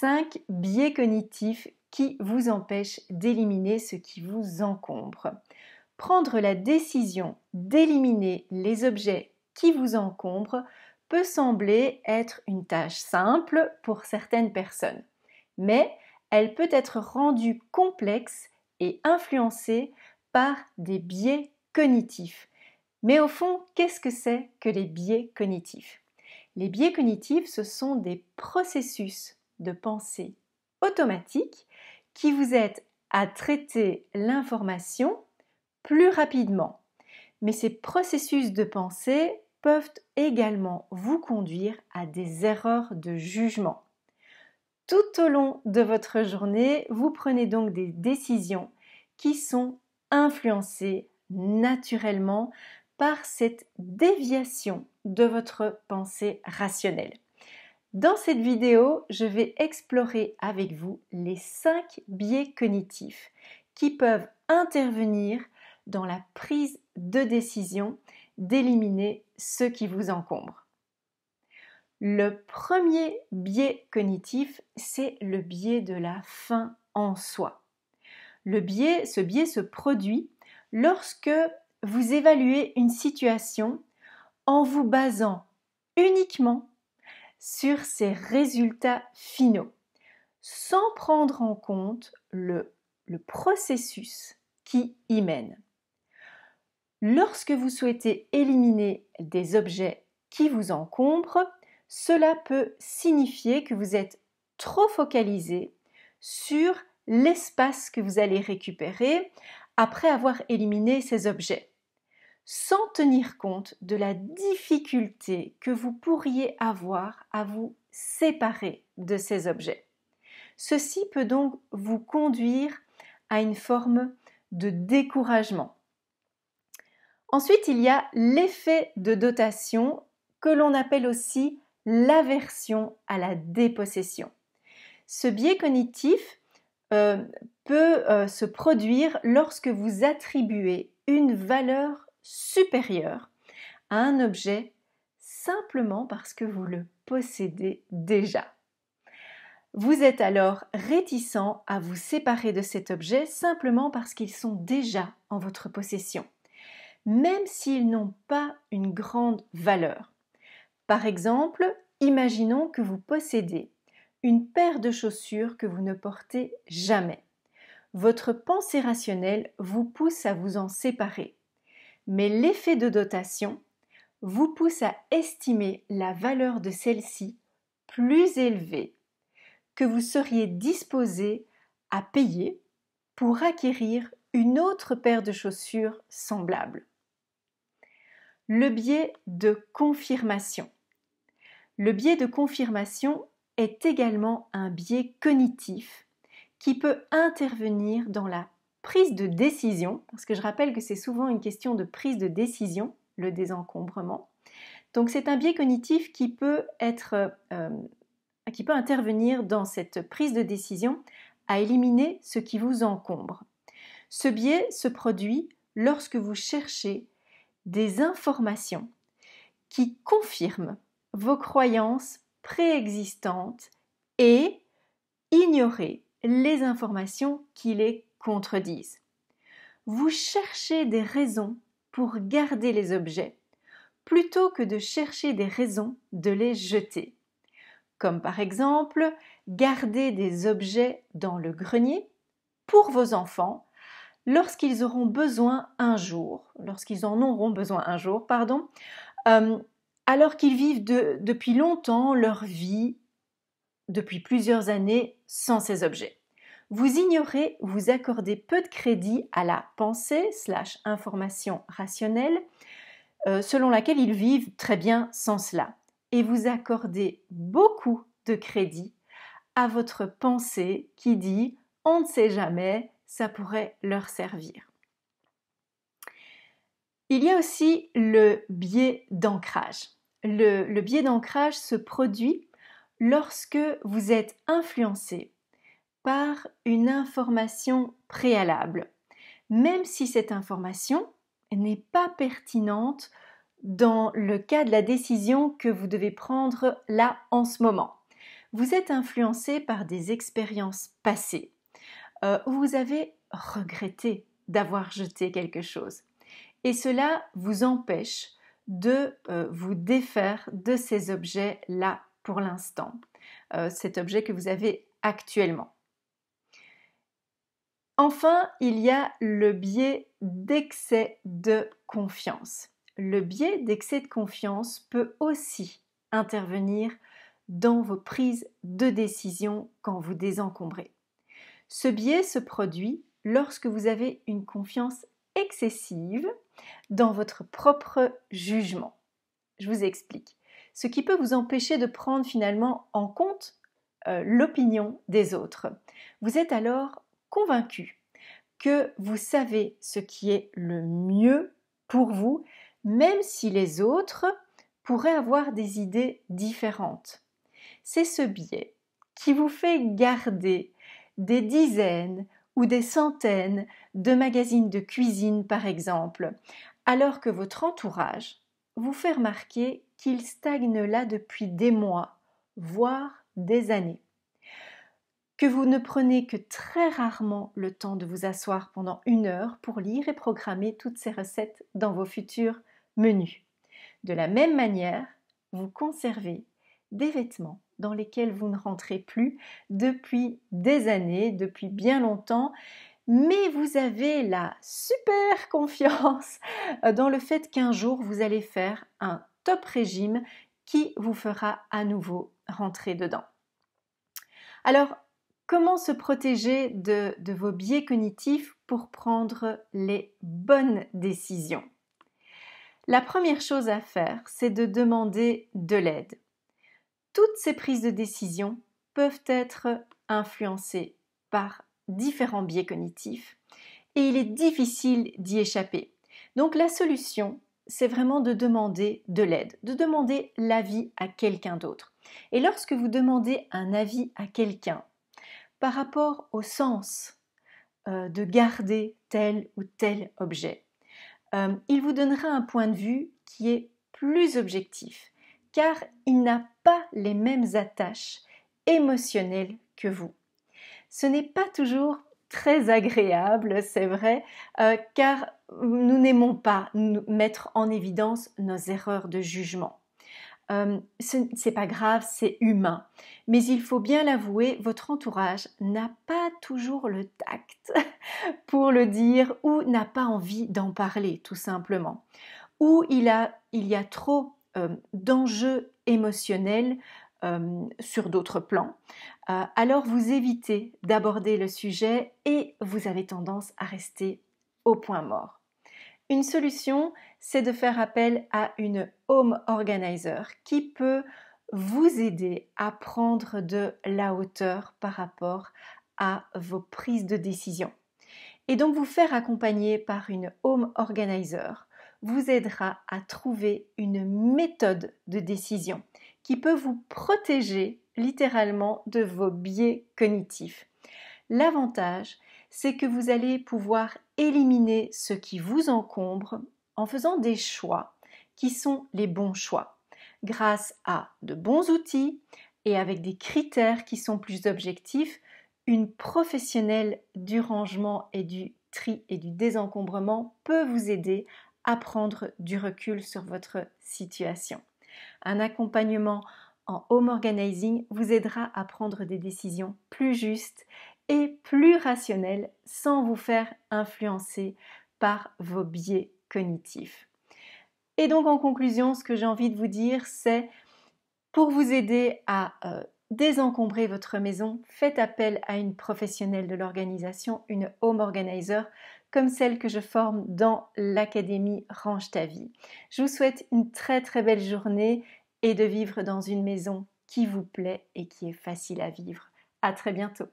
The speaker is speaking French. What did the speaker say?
5 biais cognitifs qui vous empêchent d'éliminer ce qui vous encombre. Prendre la décision d'éliminer les objets qui vous encombrent peut sembler être une tâche simple pour certaines personnes, mais elle peut être rendue complexe et influencée par des biais cognitifs. Mais au fond, qu'est-ce que c'est que les biais cognitifs Les biais cognitifs, ce sont des processus de pensée automatique qui vous aide à traiter l'information plus rapidement. Mais ces processus de pensée peuvent également vous conduire à des erreurs de jugement. Tout au long de votre journée, vous prenez donc des décisions qui sont influencées naturellement par cette déviation de votre pensée rationnelle. Dans cette vidéo, je vais explorer avec vous les 5 biais cognitifs qui peuvent intervenir dans la prise de décision d'éliminer ce qui vous encombre. Le premier biais cognitif, c'est le biais de la fin en soi. Le biais, ce biais se produit lorsque vous évaluez une situation en vous basant uniquement sur ses résultats finaux, sans prendre en compte le, le processus qui y mène. Lorsque vous souhaitez éliminer des objets qui vous encombrent, cela peut signifier que vous êtes trop focalisé sur l'espace que vous allez récupérer après avoir éliminé ces objets sans tenir compte de la difficulté que vous pourriez avoir à vous séparer de ces objets. Ceci peut donc vous conduire à une forme de découragement. Ensuite, il y a l'effet de dotation que l'on appelle aussi l'aversion à la dépossession. Ce biais cognitif euh, peut euh, se produire lorsque vous attribuez une valeur supérieur à un objet simplement parce que vous le possédez déjà. Vous êtes alors réticent à vous séparer de cet objet simplement parce qu'ils sont déjà en votre possession, même s'ils n'ont pas une grande valeur. Par exemple, imaginons que vous possédez une paire de chaussures que vous ne portez jamais. Votre pensée rationnelle vous pousse à vous en séparer mais l'effet de dotation vous pousse à estimer la valeur de celle-ci plus élevée que vous seriez disposé à payer pour acquérir une autre paire de chaussures semblable. Le biais de confirmation. Le biais de confirmation est également un biais cognitif qui peut intervenir dans la prise de décision, parce que je rappelle que c'est souvent une question de prise de décision, le désencombrement. Donc c'est un biais cognitif qui peut, être, euh, qui peut intervenir dans cette prise de décision à éliminer ce qui vous encombre. Ce biais se produit lorsque vous cherchez des informations qui confirment vos croyances préexistantes et ignorez les informations qui les contredisent. Vous cherchez des raisons pour garder les objets plutôt que de chercher des raisons de les jeter. Comme par exemple garder des objets dans le grenier pour vos enfants lorsqu'ils auront besoin un jour, lorsqu'ils en auront besoin un jour, pardon, euh, alors qu'ils vivent depuis longtemps leur vie, depuis plusieurs années, sans ces objets. Vous ignorez, vous accordez peu de crédit à la pensée slash information rationnelle euh, selon laquelle ils vivent très bien sans cela. Et vous accordez beaucoup de crédit à votre pensée qui dit on ne sait jamais, ça pourrait leur servir. Il y a aussi le biais d'ancrage. le biais d'ancrage se produit lorsque vous êtes influencé par une information préalable, même si cette information n'est pas pertinente dans le cas de la décision que vous devez prendre là en ce moment. Vous êtes influencé par des expériences passées euh, où vous avez regretté d'avoir jeté quelque chose. Et cela vous empêche de euh, vous défaire de ces objets-là pour l'instant, euh, cet objet que vous avez actuellement. Enfin, il y a le biais d'excès de confiance. Le biais d'excès de confiance peut aussi intervenir dans vos prises de décision quand vous désencombrez. Ce biais se produit lorsque vous avez une confiance excessive dans votre propre jugement. Je vous explique. Ce qui peut vous empêcher de prendre finalement en compte euh, l'opinion des autres. Vous êtes alors convaincu que vous savez ce qui est le mieux pour vous, même si les autres pourraient avoir des idées différentes. C'est ce biais qui vous fait garder des dizaines ou des centaines de magazines de cuisine, par exemple, alors que votre entourage vous fait remarquer qu'il stagne là depuis des mois, voire des années que vous ne prenez que très rarement le temps de vous asseoir pendant une heure pour lire et programmer toutes ces recettes dans vos futurs menus. De la même manière, vous conservez des vêtements dans lesquels vous ne rentrez plus depuis des années, depuis bien longtemps, mais vous avez la super confiance dans le fait qu'un jour vous allez faire un top régime qui vous fera à nouveau rentrer dedans. Alors, Comment se protéger de, vos biais cognitifs pour prendre les bonnes décisions La première chose à faire, c'est de demander de l'aide. Toutes ces prises de décision peuvent être influencées par différents biais cognitifs et il est difficile d'y échapper. Donc la solution, c'est vraiment de demander de l'aide, de demander l'avis à quelqu'un d'autre. Et lorsque vous demandez un avis à quelqu'un, par rapport au sens euh, de garder tel ou tel objet. Euh, il vous donnera un point de vue qui est plus objectif, car il n'a pas les mêmes attaches émotionnelles que vous. Ce n'est pas toujours très agréable, c'est vrai, euh, car nous n'aimons pas mettre en évidence nos erreurs de jugement. Euh, c'est pas grave, c'est humain. Mais il faut bien l'avouer, votre entourage n'a pas toujours le tact pour le dire ou n'a pas envie d'en parler, tout simplement. Ou il, a, il y a trop euh, d'enjeux émotionnels euh, sur d'autres plans, alors vous évitez d'aborder le sujet et vous avez tendance à rester au point mort. Une solution, c'est de faire appel à une home organizer qui peut vous aider à prendre de la hauteur par rapport à vos prises de décision. Et donc vous faire accompagner par une home organizer vous aidera à trouver une méthode de décision qui peut vous protéger littéralement de vos biais cognitifs. L'avantage, c'est que vous allez pouvoir éliminer ce qui vous encombre en faisant des choix qui sont les bons choix, grâce à de bons outils et avec des critères qui sont plus objectifs, une professionnelle du rangement et du tri et du désencombrement peut vous aider à prendre du recul sur votre situation. Un accompagnement en home organizing vous aidera à prendre des décisions plus justes plus rationnel sans vous faire influencer par vos biais cognitifs. Et donc en conclusion, ce que j'ai envie de vous dire, c'est pour vous aider à euh, désencombrer votre maison, faites appel à une professionnelle de l'organisation, une home organizer comme celle que je forme dans l'académie Range ta vie. Je vous souhaite une très très belle journée et de vivre dans une maison qui vous plaît et qui est facile à vivre. À très bientôt.